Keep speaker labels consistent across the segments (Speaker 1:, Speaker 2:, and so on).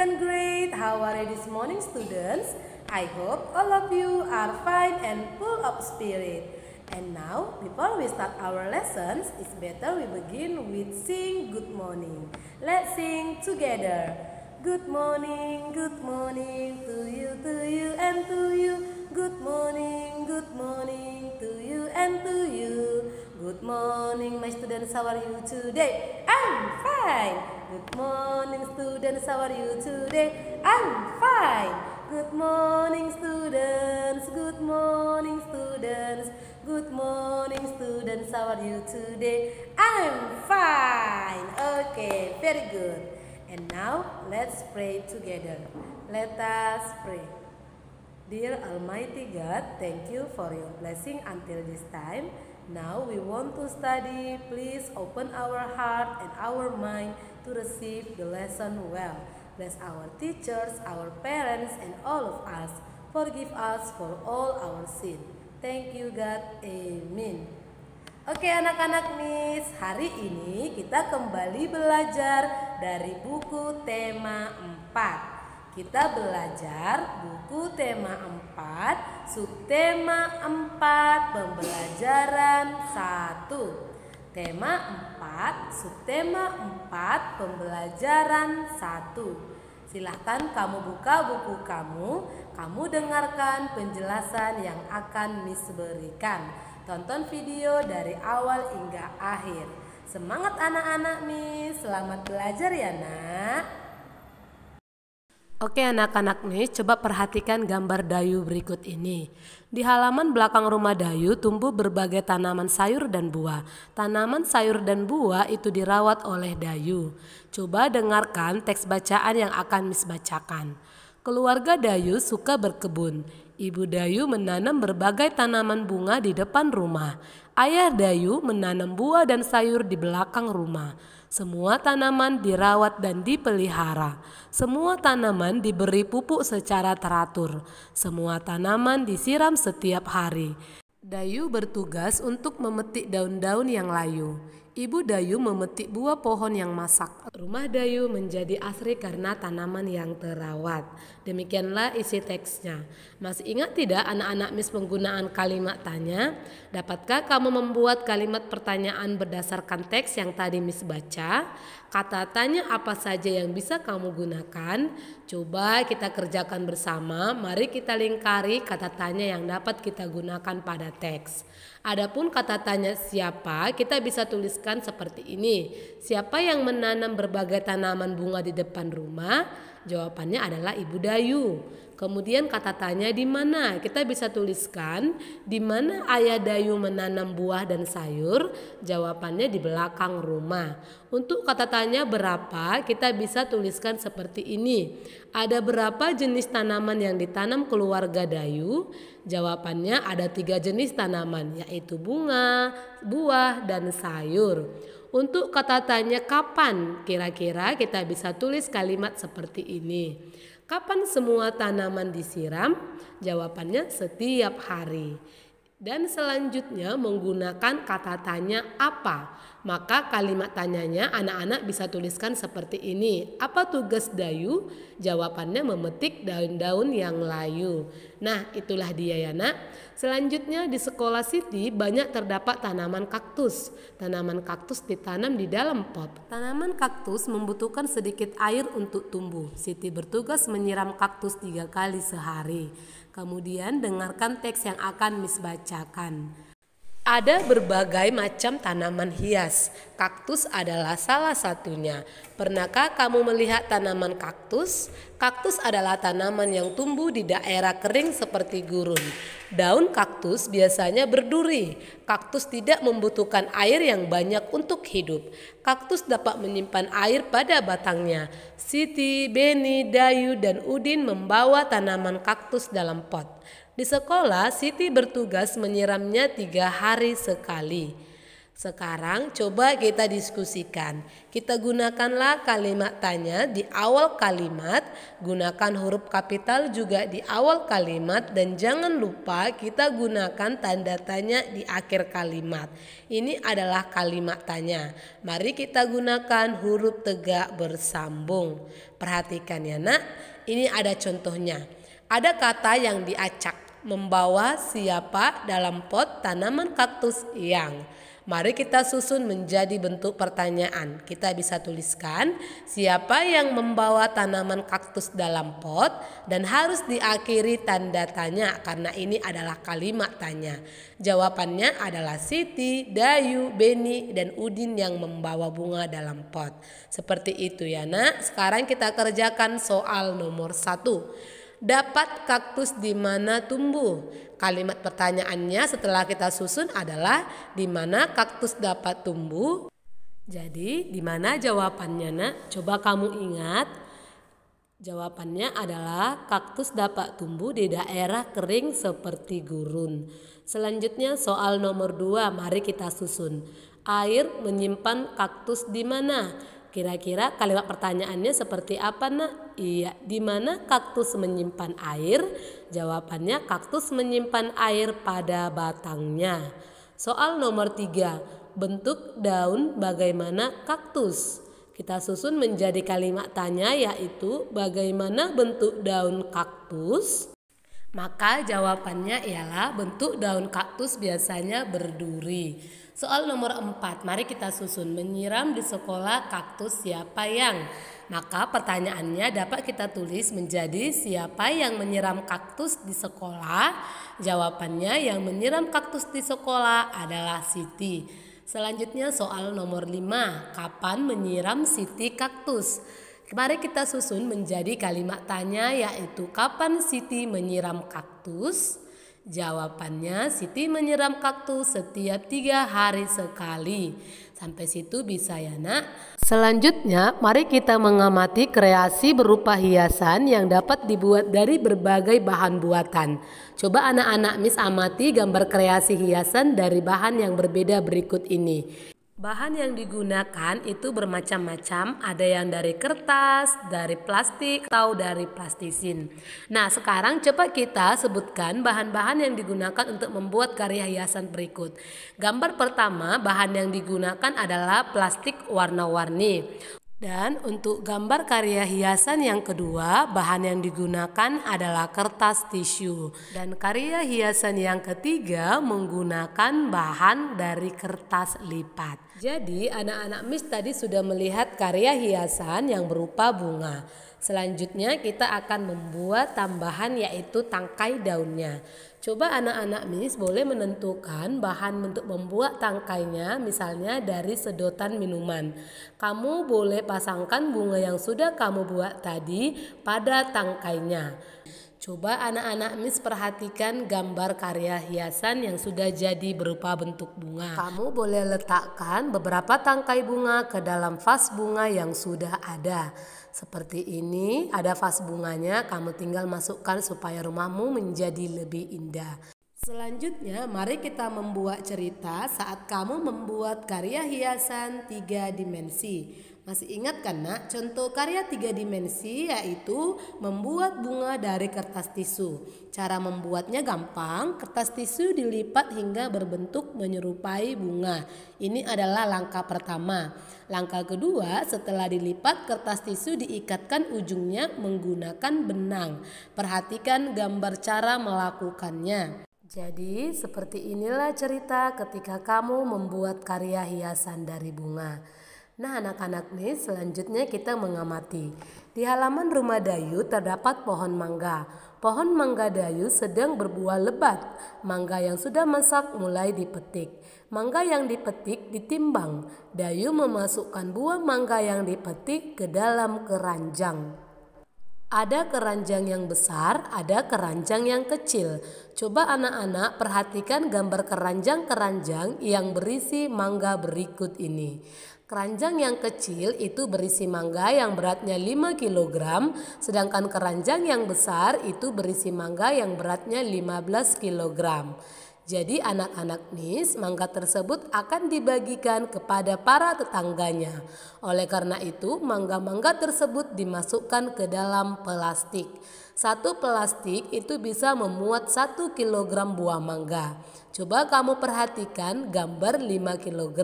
Speaker 1: second grade. How are you this morning students? I hope all of you are fine and full of spirit. And now, before we start our lessons, it's better we begin with sing good morning. Let's sing together. Good morning, good morning to you, to you and to you. Good morning, good morning to you and to you. Good morning, my students. How are you today? I'm fine. Good morning, students. How are you today? I'm fine. Good morning, students. Good morning, students. Good morning, students. How are you today? I'm fine. Okay, very good. And now, let's pray together. Let us pray. Dear Almighty God, thank you for your blessing until this time. Now we want to study. Please open our heart and our mind to receive the lesson well. Bless our teachers, our parents, and all of us. Forgive us for all our sin. Thank you God. Amen. Oke anak-anak Miss, hari ini kita kembali belajar dari buku tema 4. Kita belajar buku tema 4 Subtema 4 pembelajaran 1. Tema 4, subtema 4 pembelajaran 1. Silahkan kamu buka buku kamu, kamu dengarkan penjelasan yang akan Miss berikan. Tonton video dari awal hingga akhir. Semangat anak-anak Miss, selamat belajar ya nak. Oke anak-anak nih, coba perhatikan gambar dayu berikut ini. Di halaman belakang rumah dayu tumbuh berbagai tanaman sayur dan buah. Tanaman sayur dan buah itu dirawat oleh dayu. Coba dengarkan teks bacaan yang akan Miss bacakan. Keluarga dayu suka berkebun. Ibu dayu menanam berbagai tanaman bunga di depan rumah. Ayah dayu menanam buah dan sayur di belakang rumah. Semua tanaman dirawat dan dipelihara. Semua tanaman diberi pupuk secara teratur. Semua tanaman disiram setiap hari. Dayu bertugas untuk memetik daun-daun yang layu. Ibu Dayu memetik buah pohon yang masak. Rumah Dayu menjadi asri karena tanaman yang terawat. Demikianlah isi teksnya. Masih ingat tidak anak-anak mis penggunaan kalimat tanya? Dapatkah kamu membuat kalimat pertanyaan berdasarkan teks yang tadi mis baca? Kata tanya apa saja yang bisa kamu gunakan? Coba kita kerjakan bersama. Mari kita lingkari kata tanya yang dapat kita gunakan pada teks. Adapun kata tanya siapa, kita bisa tuliskan seperti ini. Siapa yang menanam berbagai tanaman bunga di depan rumah? Jawabannya adalah Ibu Dayu. Kemudian kata tanya di mana? Kita bisa tuliskan di mana Ayah Dayu menanam buah dan sayur? Jawabannya di belakang rumah. Untuk kata tanya berapa? Kita bisa tuliskan seperti ini. Ada berapa jenis tanaman yang ditanam keluarga Dayu? Jawabannya ada tiga jenis tanaman, yaitu bunga, buah, dan sayur. Untuk kata tanya kapan kira-kira kita bisa tulis kalimat seperti ini. Kapan semua tanaman disiram? Jawabannya setiap hari. Dan selanjutnya menggunakan kata tanya apa. Maka kalimat tanyanya anak-anak bisa tuliskan seperti ini. Apa tugas dayu? Jawabannya memetik daun-daun yang layu. Nah, itulah dia ya nak. Selanjutnya di sekolah Siti banyak terdapat tanaman kaktus. Tanaman kaktus ditanam di dalam pot. Tanaman kaktus membutuhkan sedikit air untuk tumbuh. Siti bertugas menyiram kaktus tiga kali sehari. Kemudian dengarkan teks yang akan Miss bacakan. Ada berbagai macam tanaman hias. Kaktus adalah salah satunya. Pernahkah kamu melihat tanaman kaktus? Kaktus adalah tanaman yang tumbuh di daerah kering seperti gurun. Daun kaktus biasanya berduri. Kaktus tidak membutuhkan air yang banyak untuk hidup. Kaktus dapat menyimpan air pada batangnya. Siti, Beni, Dayu, dan Udin membawa tanaman kaktus dalam pot. Di sekolah, Siti bertugas menyiramnya tiga hari sekali. Sekarang coba kita diskusikan. Kita gunakanlah kalimat tanya di awal kalimat, gunakan huruf kapital juga di awal kalimat dan jangan lupa kita gunakan tanda tanya di akhir kalimat. Ini adalah kalimat tanya. Mari kita gunakan huruf tegak bersambung. Perhatikan ya, Nak. Ini ada contohnya. Ada kata yang diacak membawa siapa dalam pot tanaman kaktus yang Mari kita susun menjadi bentuk pertanyaan. Kita bisa tuliskan siapa yang membawa tanaman kaktus dalam pot dan harus diakhiri tanda tanya karena ini adalah kalimat tanya. Jawabannya adalah Siti, Dayu, Beni, dan Udin yang membawa bunga dalam pot. Seperti itu ya nak. Sekarang kita kerjakan soal nomor satu. Dapat kaktus di mana tumbuh? Kalimat pertanyaannya setelah kita susun adalah di mana kaktus dapat tumbuh? Jadi, di mana jawabannya, Nak? Coba kamu ingat. Jawabannya adalah kaktus dapat tumbuh di daerah kering seperti gurun. Selanjutnya soal nomor dua mari kita susun. Air menyimpan kaktus di mana? Kira-kira kalimat pertanyaannya seperti apa, Nak? Iya, di mana kaktus menyimpan air? Jawabannya kaktus menyimpan air pada batangnya. Soal nomor tiga, bentuk daun bagaimana kaktus? Kita susun menjadi kalimat tanya yaitu bagaimana bentuk daun kaktus? Maka jawabannya ialah bentuk daun kaktus biasanya berduri. Soal nomor 4, mari kita susun menyiram di sekolah kaktus siapa yang? Maka pertanyaannya dapat kita tulis menjadi siapa yang menyiram kaktus di sekolah? Jawabannya yang menyiram kaktus di sekolah adalah Siti. Selanjutnya soal nomor 5, kapan menyiram Siti kaktus? Mari kita susun menjadi kalimat tanya yaitu kapan Siti menyiram kaktus? Jawabannya Siti menyiram kaktus setiap tiga hari sekali. Sampai situ bisa ya nak. Selanjutnya mari kita mengamati kreasi berupa hiasan yang dapat dibuat dari berbagai bahan buatan. Coba anak-anak Miss amati gambar kreasi hiasan dari bahan yang berbeda berikut ini. Bahan yang digunakan itu bermacam-macam, ada yang dari kertas, dari plastik, atau dari plastisin. Nah, sekarang coba kita sebutkan bahan-bahan yang digunakan untuk membuat karya hiasan berikut. Gambar pertama, bahan yang digunakan adalah plastik warna-warni. Dan untuk gambar karya hiasan yang kedua, bahan yang digunakan adalah kertas tisu. Dan karya hiasan yang ketiga menggunakan bahan dari kertas lipat. Jadi anak-anak Miss tadi sudah melihat karya hiasan yang berupa bunga. Selanjutnya kita akan membuat tambahan yaitu tangkai daunnya. Coba anak-anak Miss boleh menentukan bahan untuk membuat tangkainya misalnya dari sedotan minuman. Kamu boleh pasangkan bunga yang sudah kamu buat tadi pada tangkainya. Coba anak-anak Miss perhatikan gambar karya hiasan yang sudah jadi berupa bentuk bunga. Kamu boleh letakkan beberapa tangkai bunga ke dalam vas bunga yang sudah ada. Seperti ini, ada vas bunganya, kamu tinggal masukkan supaya rumahmu menjadi lebih indah. Selanjutnya, mari kita membuat cerita saat kamu membuat karya hiasan tiga dimensi. Masih ingat kan nak, contoh karya tiga dimensi yaitu membuat bunga dari kertas tisu. Cara membuatnya gampang, kertas tisu dilipat hingga berbentuk menyerupai bunga. Ini adalah langkah pertama. Langkah kedua, setelah dilipat, kertas tisu diikatkan ujungnya menggunakan benang. Perhatikan gambar cara melakukannya. Jadi, seperti inilah cerita ketika kamu membuat karya hiasan dari bunga. Nah, anak-anak nih, selanjutnya kita mengamati. Di halaman rumah Dayu terdapat pohon mangga. Pohon mangga Dayu sedang berbuah lebat. Mangga yang sudah masak mulai dipetik. Mangga yang dipetik ditimbang. Dayu memasukkan buah mangga yang dipetik ke dalam keranjang. Ada keranjang yang besar, ada keranjang yang kecil. Coba anak-anak perhatikan gambar keranjang-keranjang yang berisi mangga berikut ini. Keranjang yang kecil itu berisi mangga yang beratnya 5 kg, sedangkan keranjang yang besar itu berisi mangga yang beratnya 15 kg. Jadi anak-anak Nis, mangga tersebut akan dibagikan kepada para tetangganya. Oleh karena itu, mangga-mangga tersebut dimasukkan ke dalam plastik. Satu plastik itu bisa memuat satu kilogram buah mangga. Coba kamu perhatikan gambar 5 kg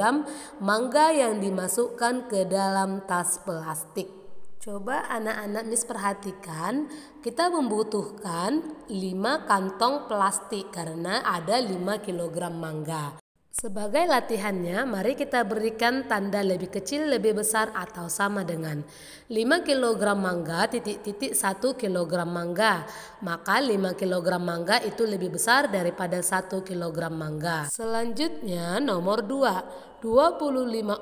Speaker 1: mangga yang dimasukkan ke dalam tas plastik. Coba anak-anak Miss perhatikan, kita membutuhkan 5 kantong plastik karena ada 5 kg mangga. Sebagai latihannya, mari kita berikan tanda lebih kecil, lebih besar atau sama dengan 5 kg mangga titik-titik 1 kg mangga. Maka 5 kg mangga itu lebih besar daripada 1 kg mangga. Selanjutnya nomor 2, 25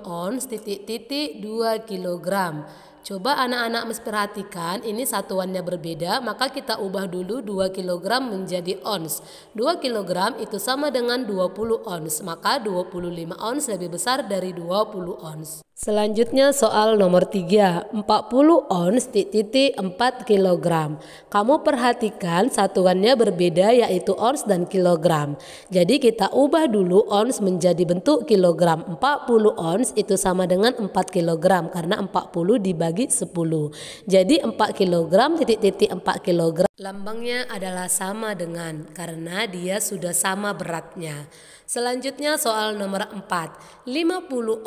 Speaker 1: ons titik-titik 2 kg. Coba anak-anak mesti perhatikan, ini satuannya berbeda, maka kita ubah dulu 2 kg menjadi ons. 2 kg itu sama dengan 20 ons, maka 25 ons lebih besar dari 20 ons. Selanjutnya soal nomor 3, 40 ons titik 4 kg. Kamu perhatikan satuannya berbeda yaitu ons dan kilogram. Jadi kita ubah dulu ons menjadi bentuk kilogram. 40 ons itu sama dengan 4 kg karena 40 dibagi dibagi 10. Jadi 4 kg titik-titik 4 kg. Lambangnya adalah sama dengan karena dia sudah sama beratnya. Selanjutnya soal nomor 4, 50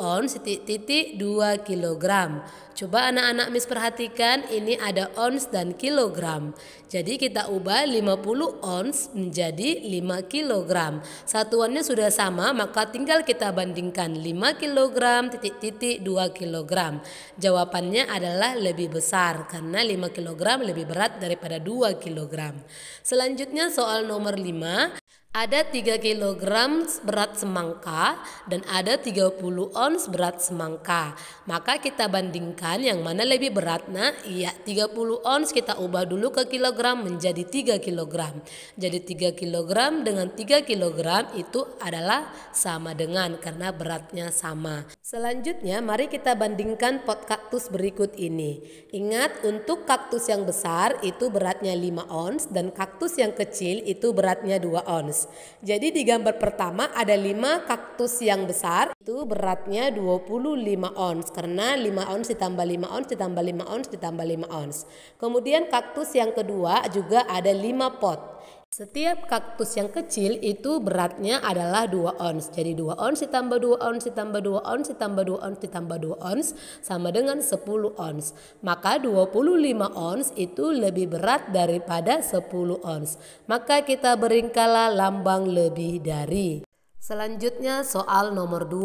Speaker 1: ons titik-titik 2 kilogram Coba anak-anak mis perhatikan ini ada ons dan kilogram. Jadi kita ubah 50 ons menjadi 5 kg. Satuannya sudah sama maka tinggal kita bandingkan 5 kilogram titik-titik 2 kilogram Jawabannya adalah lebih besar karena 5 kilogram lebih berat daripada 2 kilogram Selanjutnya soal nomor 5, ada 3 kg berat semangka dan ada 30 ons berat semangka. Maka kita bandingkan yang mana lebih berat. Nah, iya 30 ons kita ubah dulu ke kilogram menjadi 3 kg. Jadi 3 kg dengan 3 kg itu adalah sama dengan karena beratnya sama. Selanjutnya mari kita bandingkan pot kaktus berikut ini. Ingat untuk kaktus yang besar itu beratnya 5 ons dan kaktus yang kecil itu beratnya 2 ons. Jadi di gambar pertama ada 5 kaktus yang besar itu beratnya 25 ons karena 5 ons ditambah 5 ons ditambah 5 ons ditambah 5 ons. Kemudian kaktus yang kedua juga ada 5 pot. Setiap kaktus yang kecil itu beratnya adalah 2 ons. Jadi 2 ons ditambah 2 ons ditambah 2 ons ditambah 2 ons ditambah 2 ons sama dengan 10 ons. Maka 25 ons itu lebih berat daripada 10 ons. Maka kita beringkala lambang lebih dari. Selanjutnya soal nomor 2.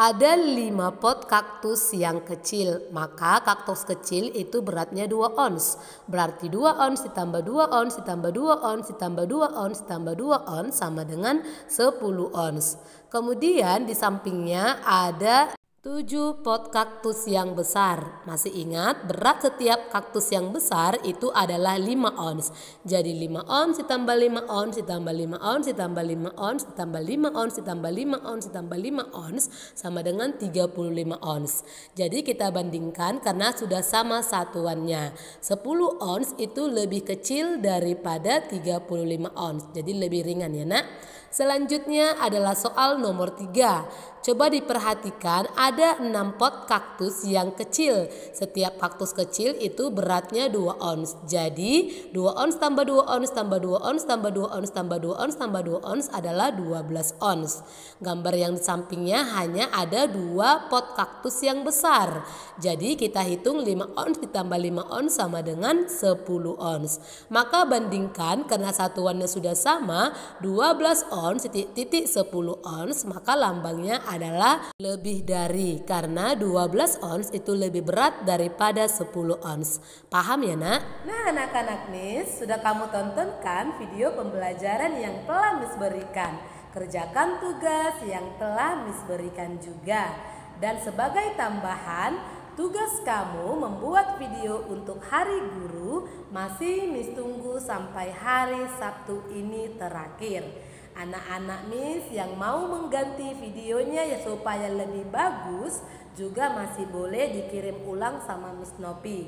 Speaker 1: Ada 5 pot kaktus yang kecil, maka kaktus kecil itu beratnya 2 ons. Berarti 2 ons ditambah 2 ons ditambah 2 ons ditambah 2 ons ditambah 2 ons sama dengan 10 ons. Kemudian di sampingnya ada 7 pot kaktus yang besar. Masih ingat berat setiap kaktus yang besar itu adalah 5 ons. Jadi 5 ons ditambah 5 ons ditambah 5 ons ditambah 5 ons ditambah 5 ons ditambah 5 ons ditambah 5 ons sama dengan 35 ons. Jadi kita bandingkan karena sudah sama satuannya. 10 ons itu lebih kecil daripada 35 ons. Jadi lebih ringan ya, Nak. Selanjutnya adalah soal nomor 3. Coba diperhatikan ada 6 pot kaktus yang kecil. Setiap kaktus kecil itu beratnya 2 ons. Jadi 2 ons tambah 2 ons tambah 2 ons tambah 2 ons tambah 2 ons tambah 2 ons adalah 12 ons. Gambar yang di sampingnya hanya ada 2 pot kaktus yang besar. Jadi kita hitung 5 ons ditambah 5 ons sama dengan 10 ons. Maka bandingkan karena satuannya sudah sama 12 ons ons titik 10 ons maka lambangnya adalah lebih dari karena 12 ons itu lebih berat daripada 10 ons. Paham ya nak? Nah anak-anak Miss sudah kamu tontonkan video pembelajaran yang telah Miss berikan. Kerjakan tugas yang telah Miss berikan juga. Dan sebagai tambahan, Tugas kamu membuat video untuk Hari Guru masih mis tunggu sampai hari Sabtu ini terakhir. Anak-anak Miss yang mau mengganti videonya ya supaya lebih bagus juga masih boleh dikirim ulang sama Miss Nopi.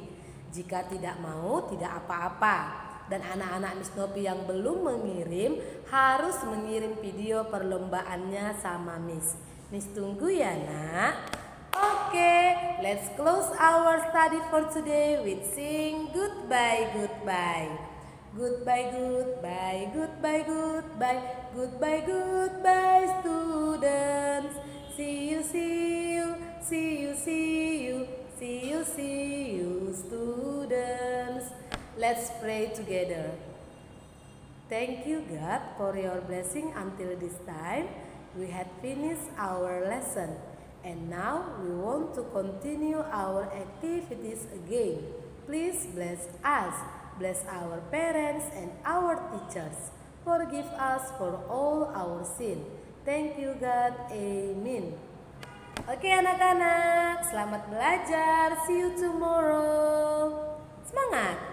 Speaker 1: Jika tidak mau tidak apa-apa. Dan anak-anak Miss Nopi yang belum mengirim harus mengirim video perlombaannya sama Miss. Miss tunggu ya nak. Oke, okay, let's close our study for today with sing goodbye, goodbye. Goodbye, goodbye, goodbye, goodbye, goodbye, goodbye, students. See you, see you, see you, see you, see you, see you, students. Let's pray together. Thank you, God, for your blessing until this time. We had finished our lesson, and now we want to continue our activities again. Please bless us. Bless our parents and our teachers. Forgive us for all our sin. Thank you God. Amin. Oke anak-anak, selamat belajar. See you tomorrow. Semangat!